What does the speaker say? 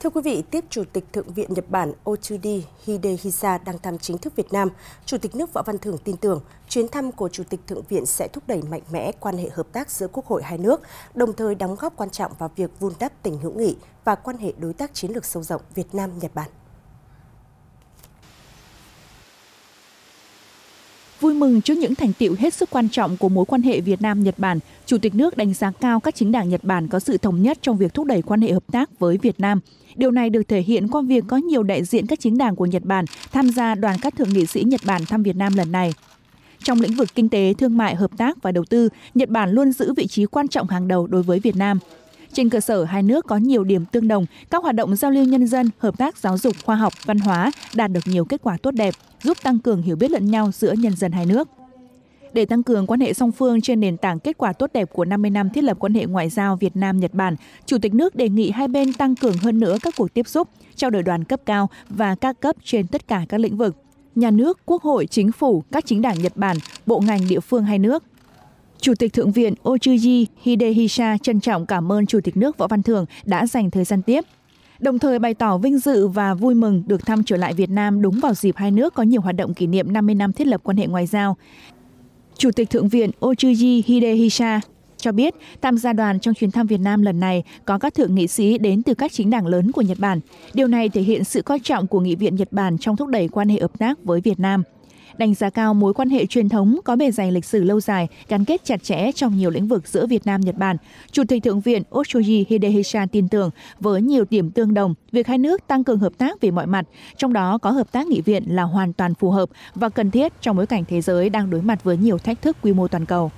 Thưa quý vị, tiếp Chủ tịch Thượng viện Nhật Bản Otsudi Hidehisa đang thăm chính thức Việt Nam, Chủ tịch nước Võ Văn Thưởng tin tưởng chuyến thăm của Chủ tịch Thượng viện sẽ thúc đẩy mạnh mẽ quan hệ hợp tác giữa Quốc hội hai nước, đồng thời đóng góp quan trọng vào việc vun đắp tình hữu nghị và quan hệ đối tác chiến lược sâu rộng Việt Nam-Nhật Bản. Vui mừng trước những thành tiệu hết sức quan trọng của mối quan hệ Việt Nam-Nhật Bản, Chủ tịch nước đánh giá cao các chính đảng Nhật Bản có sự thống nhất trong việc thúc đẩy quan hệ hợp tác với Việt Nam. Điều này được thể hiện qua việc có nhiều đại diện các chính đảng của Nhật Bản tham gia đoàn các thượng nghị sĩ Nhật Bản thăm Việt Nam lần này. Trong lĩnh vực kinh tế, thương mại, hợp tác và đầu tư, Nhật Bản luôn giữ vị trí quan trọng hàng đầu đối với Việt Nam. Trên cơ sở hai nước có nhiều điểm tương đồng, các hoạt động giao lưu nhân dân, hợp tác giáo dục, khoa học, văn hóa đạt được nhiều kết quả tốt đẹp, giúp tăng cường hiểu biết lẫn nhau giữa nhân dân hai nước để tăng cường quan hệ song phương trên nền tảng kết quả tốt đẹp của 50 năm thiết lập quan hệ ngoại giao Việt Nam Nhật Bản, Chủ tịch nước đề nghị hai bên tăng cường hơn nữa các cuộc tiếp xúc, trao đổi đoàn cấp cao và các cấp trên tất cả các lĩnh vực. Nhà nước, Quốc hội, Chính phủ, các chính đảng Nhật Bản, bộ ngành địa phương hai nước Chủ tịch Thượng viện Ochuji Hidehisha trân trọng cảm ơn Chủ tịch nước Võ Văn thường đã dành thời gian tiếp, đồng thời bày tỏ vinh dự và vui mừng được thăm trở lại Việt Nam đúng vào dịp hai nước có nhiều hoạt động kỷ niệm 50 năm thiết lập quan hệ ngoại giao. Chủ tịch Thượng viện Ochuji Hidehisha cho biết tham gia đoàn trong chuyến thăm Việt Nam lần này có các thượng nghị sĩ đến từ các chính đảng lớn của Nhật Bản. Điều này thể hiện sự coi trọng của Nghị viện Nhật Bản trong thúc đẩy quan hệ hợp tác với Việt Nam đánh giá cao mối quan hệ truyền thống có bề dày lịch sử lâu dài, gắn kết chặt chẽ trong nhiều lĩnh vực giữa Việt Nam Nhật Bản. Chủ tịch Thượng viện Otsuji Hidehisha tin tưởng với nhiều điểm tương đồng, việc hai nước tăng cường hợp tác về mọi mặt, trong đó có hợp tác nghị viện là hoàn toàn phù hợp và cần thiết trong bối cảnh thế giới đang đối mặt với nhiều thách thức quy mô toàn cầu.